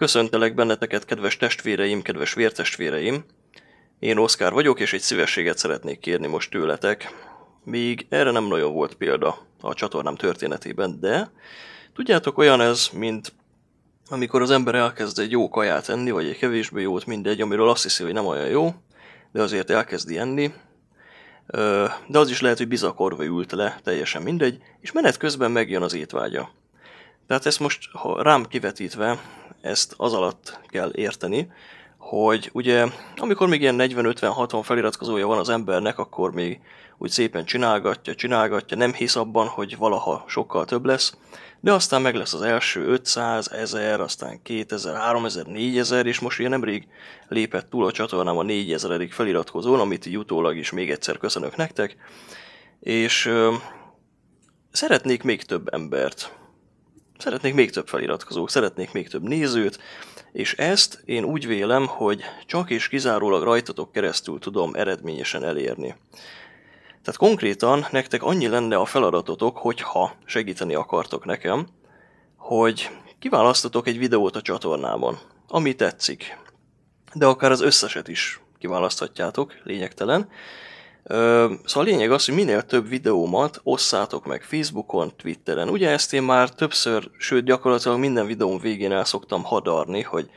Köszöntelek benneteket, kedves testvéreim, kedves vértestvéreim! Én Oszkár vagyok, és egy szívességet szeretnék kérni most tőletek. Még erre nem nagyon volt példa a csatornám történetében, de tudjátok, olyan ez, mint amikor az ember elkezd egy jó kaját enni, vagy egy kevésbé jót, mindegy, amiről azt hiszi, hogy nem olyan jó, de azért elkezdi enni, de az is lehet, hogy bizakorva ült le, teljesen mindegy, és menet közben megjön az étvágya. Tehát ezt most ha rám kivetítve, ezt az alatt kell érteni, hogy ugye amikor még ilyen 40-50-60 feliratkozója van az embernek, akkor még úgy szépen csinálgatja, csinálgatja, nem hisz abban, hogy valaha sokkal több lesz, de aztán meg lesz az első 500, 1000, aztán 2000, 3000, 4000, és most ugye nemrég lépett túl a csatornám a 4000. feliratkozón, amit jutólag is még egyszer köszönök nektek, és euh, szeretnék még több embert Szeretnék még több feliratkozót, szeretnék még több nézőt, és ezt én úgy vélem, hogy csak és kizárólag rajtatok keresztül tudom eredményesen elérni. Tehát konkrétan nektek annyi lenne a feladatotok, hogyha segíteni akartok nekem, hogy kiválasztotok egy videót a csatornámon, ami tetszik, de akár az összeset is kiválaszthatjátok, lényegtelen, Szóval a lényeg az, hogy minél több videómat osszátok meg Facebookon, Twitteren. Ugye ezt én már többször, sőt gyakorlatilag minden videóm végén el szoktam hadarni, hogy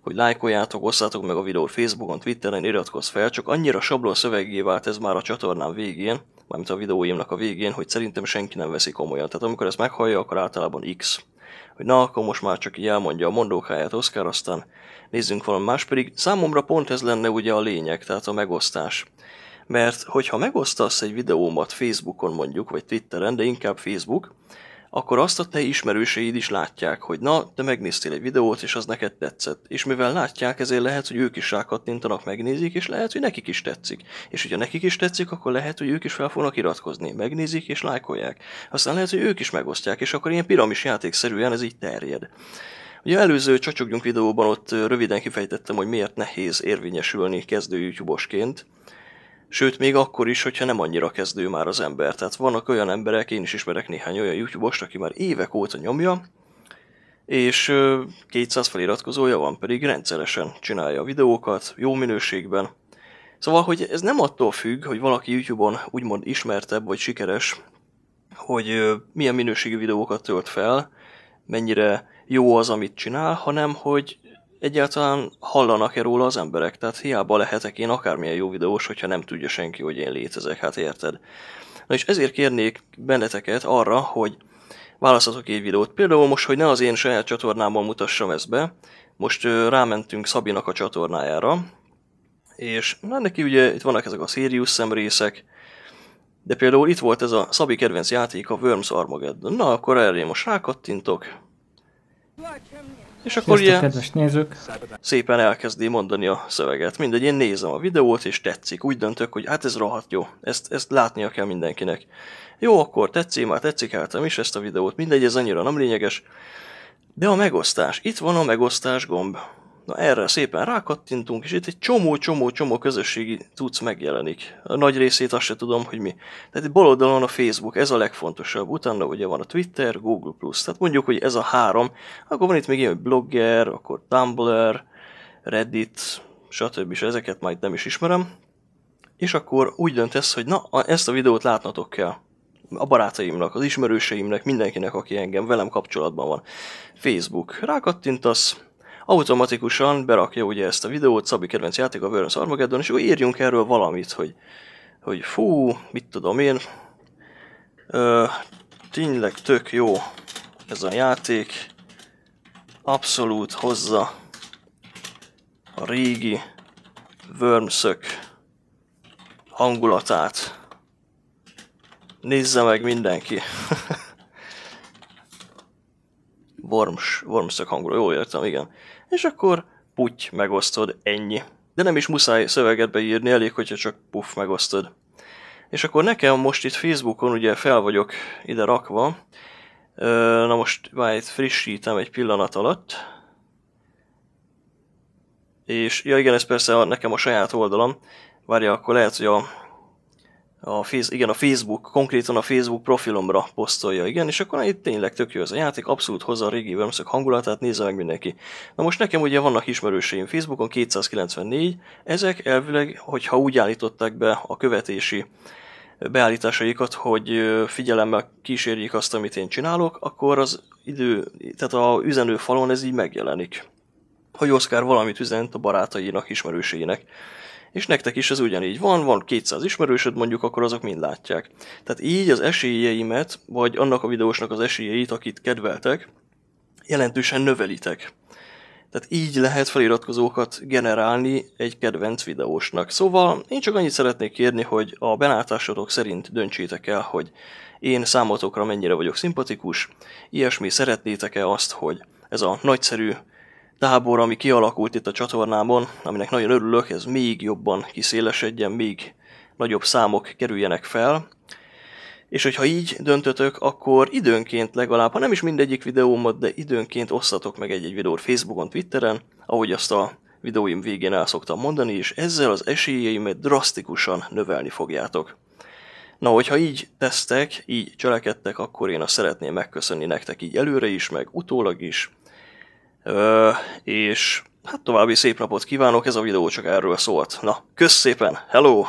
hogy lájkoljátok, osszátok meg a videót Facebookon, Twitteren, iratkozz fel, csak annyira sablon szövegé vált ez már a csatornám végén, mármint a videóimnak a végén, hogy szerintem senki nem veszi komolyan. Tehát amikor ezt meghallja, akkor általában X. Hogy na, akkor most már csak így elmondja a mondókáját Oscar, aztán nézzünk valami más, pedig számomra pont ez lenne ugye a lényeg, tehát a megosztás mert hogyha megosztasz egy videómat Facebookon mondjuk, vagy Twitteren, de inkább Facebook, akkor azt a te ismerőseid is látják, hogy na, te megnéztél egy videót, és az neked tetszett. És mivel látják, ezért lehet, hogy ők is rákattintanak, megnézik, és lehet, hogy nekik is tetszik. És hogyha nekik is tetszik, akkor lehet, hogy ők is fel fognak iratkozni, megnézik és lájkolják. Aztán lehet, hogy ők is megosztják, és akkor ilyen piramis játékszerűen ez így terjed. Ugye előző Csacsogjunk videóban ott röviden kifejtettem, hogy miért nehéz érvényesülni kezdő youtube Sőt, még akkor is, hogyha nem annyira kezdő már az ember. Tehát vannak olyan emberek, én is ismerek néhány olyan YouTube-ost, aki már évek óta nyomja, és 200 feliratkozója van, pedig rendszeresen csinálja a videókat, jó minőségben. Szóval, hogy ez nem attól függ, hogy valaki YouTube-on úgymond ismertebb vagy sikeres, hogy milyen minőségű videókat tölt fel, mennyire jó az, amit csinál, hanem hogy egyáltalán hallanak-e róla az emberek, tehát hiába lehetek én akármilyen jó videós, hogyha nem tudja senki, hogy én létezek, hát érted. Na és ezért kérnék benneteket arra, hogy választatok egy videót. Például most, hogy ne az én saját csatornámon mutassam ezt be, most rámentünk Szabinak a csatornájára, és na, neki ugye itt vannak ezek a Sirius szemrészek, részek, de például itt volt ez a Szabi kedvenc játék, a Worms Armageddon. Na, akkor erre én most rákattintok. És akkor ilyen... kedves nézők. szépen elkezdi mondani a szöveget. Mindegy, én nézem a videót, és tetszik. Úgy döntök, hogy hát ez rohadt jó, ezt, ezt látnia kell mindenkinek. Jó, akkor tetszik, már tetszik általam is ezt a videót. Mindegy, ez annyira nem lényeges. De a megosztás, itt van a megosztás gomb. Na erre szépen rákattintunk, és itt egy csomó-csomó-csomó közösségi tudsz megjelenik. A nagy részét azt se tudom, hogy mi. Tehát itt bal oldalon a Facebook, ez a legfontosabb. Utána ugye van a Twitter, Google+. Tehát mondjuk, hogy ez a három. Akkor van itt még ilyen, hogy Blogger, akkor Tumblr, Reddit, stb. És ezeket majd nem is ismerem. És akkor úgy döntesz, hogy na, ezt a videót látnatok kell a barátaimnak, az ismerőseimnek, mindenkinek, aki engem velem kapcsolatban van. Facebook, rákattintasz, automatikusan berakja ugye ezt a videót, Szabi kedvenc játék a Worms Armageddon, és akkor írjunk erről valamit, hogy, hogy fú, mit tudom én, ö, tényleg tök jó ez a játék, abszolút hozza a régi Wormsök hangulatát. Nézze meg mindenki. Worms, Wormsök hangulat, jól értem, igen és akkor puty megosztod, ennyi. De nem is muszáj szöveget beírni, elég, hogyha csak puff megosztod. És akkor nekem most itt Facebookon ugye fel vagyok ide rakva, na most már itt frissítem egy pillanat alatt, és ja igen, ez persze a, nekem a saját oldalam, várja, akkor lehet, hogy a a face, igen, a Facebook, konkrétan a Facebook profilomra posztolja, igen, és akkor itt tényleg tök jó ez a játék, abszolút hozza a régi Wormszök hangulatát, nézze meg mindenki. Na most nekem ugye vannak ismerőseim Facebookon, 294, ezek elvileg, hogyha úgy állították be a követési beállításaikat, hogy figyelemmel kísérjék azt, amit én csinálok, akkor az idő, tehát a üzenő falon ez így megjelenik, hogy Oscar valamit üzent a barátainak, ismerőseinek és nektek is ez ugyanígy van, van 200 ismerősöd mondjuk, akkor azok mind látják. Tehát így az esélyeimet, vagy annak a videósnak az esélyeit, akit kedveltek, jelentősen növelitek. Tehát így lehet feliratkozókat generálni egy kedvenc videósnak. Szóval én csak annyit szeretnék kérni, hogy a belátásotok szerint döntsétek el, hogy én számotokra mennyire vagyok szimpatikus, ilyesmi szeretnétek-e azt, hogy ez a nagyszerű tábor, ami kialakult itt a csatornámon, aminek nagyon örülök, ez még jobban kiszélesedjen, még nagyobb számok kerüljenek fel. És hogyha így döntötök, akkor időnként legalább, ha nem is mindegyik videómat, de időnként osszatok meg egy-egy videót Facebookon, Twitteren, ahogy azt a videóim végén el szoktam mondani, és ezzel az esélyeimet drasztikusan növelni fogjátok. Na, hogyha így tesztek, így cselekedtek, akkor én azt szeretném megköszönni nektek így előre is, meg utólag is, és hát további szép napot kívánok, ez a videó csak erről szólt. Na, kösz szépen, hello!